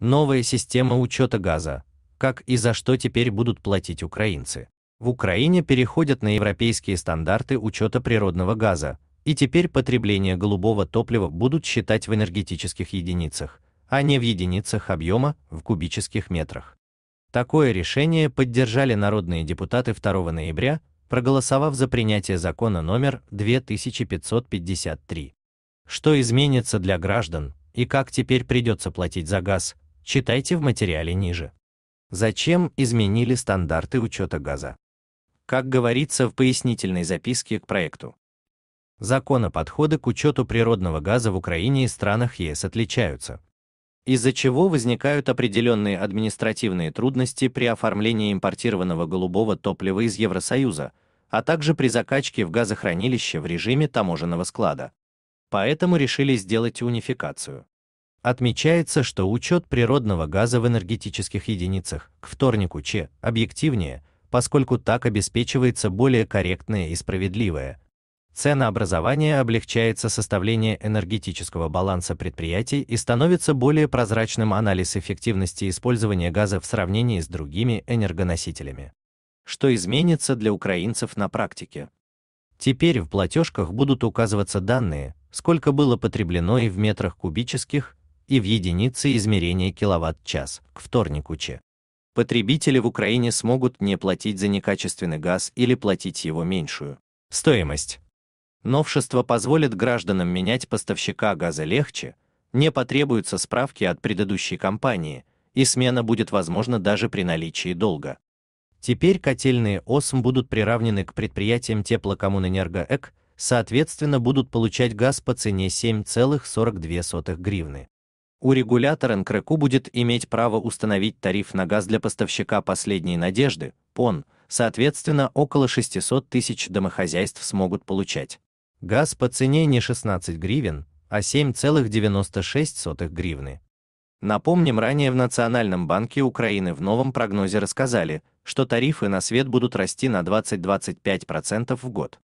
Новая система учета газа. Как и за что теперь будут платить украинцы? В Украине переходят на европейские стандарты учета природного газа, и теперь потребление голубого топлива будут считать в энергетических единицах, а не в единицах объема в кубических метрах. Такое решение поддержали народные депутаты 2 ноября, проголосовав за принятие закона номер 2553. Что изменится для граждан и как теперь придется платить за газ, Читайте в материале ниже. Зачем изменили стандарты учета газа? Как говорится в пояснительной записке к проекту. Законы подхода к учету природного газа в Украине и странах ЕС отличаются, из-за чего возникают определенные административные трудности при оформлении импортированного голубого топлива из Евросоюза, а также при закачке в газохранилище в режиме таможенного склада. Поэтому решили сделать унификацию. Отмечается, что учет природного газа в энергетических единицах к вторнику Ч объективнее, поскольку так обеспечивается более корректное и справедливое. Ценообразование облегчается составление энергетического баланса предприятий и становится более прозрачным анализ эффективности использования газа в сравнении с другими энергоносителями. Что изменится для украинцев на практике? Теперь в платежках будут указываться данные, сколько было потреблено и в метрах кубических, и в единице измерения киловатт-час к вторнику Ч. Потребители в Украине смогут не платить за некачественный газ или платить его меньшую стоимость. Новшество позволит гражданам менять поставщика газа легче, не потребуются справки от предыдущей компании, и смена будет возможна даже при наличии долга. Теперь котельные ОСМ будут приравнены к предприятиям теплокоммунэнергоЭК, соответственно будут получать газ по цене 7,42 гривны у регулятора НКРКУ будет иметь право установить тариф на газ для поставщика последней надежды, ПОН, соответственно, около 600 тысяч домохозяйств смогут получать. Газ по цене не 16 гривен, а 7,96 гривны. Напомним, ранее в Национальном банке Украины в новом прогнозе рассказали, что тарифы на свет будут расти на 20-25% в год.